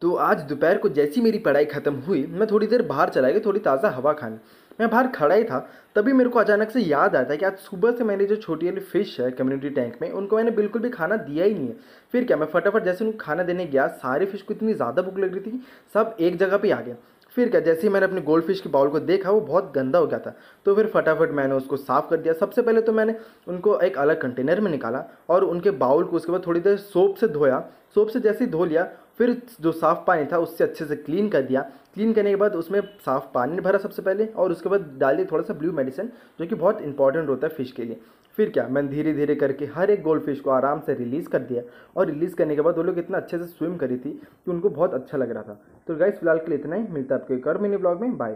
तो आज दोपहर को जैसी मेरी पढ़ाई ख़त्म हुई मैं थोड़ी देर बाहर चला गया थोड़ी ताज़ा हवा खाने मैं बाहर खड़ा ही था तभी मेरे को अचानक से याद आता है कि आज सुबह से मैंने जो छोटी वाली फ़िश है कम्युनिटी टैंक में उनको मैंने बिल्कुल भी खाना दिया ही नहीं है फिर क्या मैं फटाफट जैसे उनको खाना देने गया सारे फिश को इतनी ज़्यादा भूख लग रही थी कि सब एक जगह पर आ गया फिर क्या जैसे ही मैंने अपने गोल्ड फिश के बाउल को देखा वो बहुत गंदा हो गया था तो फिर फटाफट मैंने उसको साफ़ कर दिया सबसे पहले तो मैंने उनको एक अलग कंटेनर में निकाला और उनके बाउल को उसके बाद थोड़ी देर सोप से धोया सोप से जैसे ही धो लिया फिर जो साफ़ पानी था उससे अच्छे से क्लीन कर दिया क्लीन करने के बाद उसमें साफ़ पानी भरा सबसे पहले और उसके बाद डाल दिया थोड़ा सा ब्लू मेडिसिन जो कि बहुत इंपॉर्टेंट होता है फिश के लिए फिर क्या मैंने धीरे धीरे करके हर एक गोल्ड फिश को आराम से रिलीज़ कर दिया और रिलीज़ करने के बाद वो लोग इतना अच्छे से स्विम करी थी कि उनको बहुत अच्छा लग रहा था तो गाइस फिलहाल के लिए इतना ही मिलता है आपके एक और मिनी ब्लॉग में बाय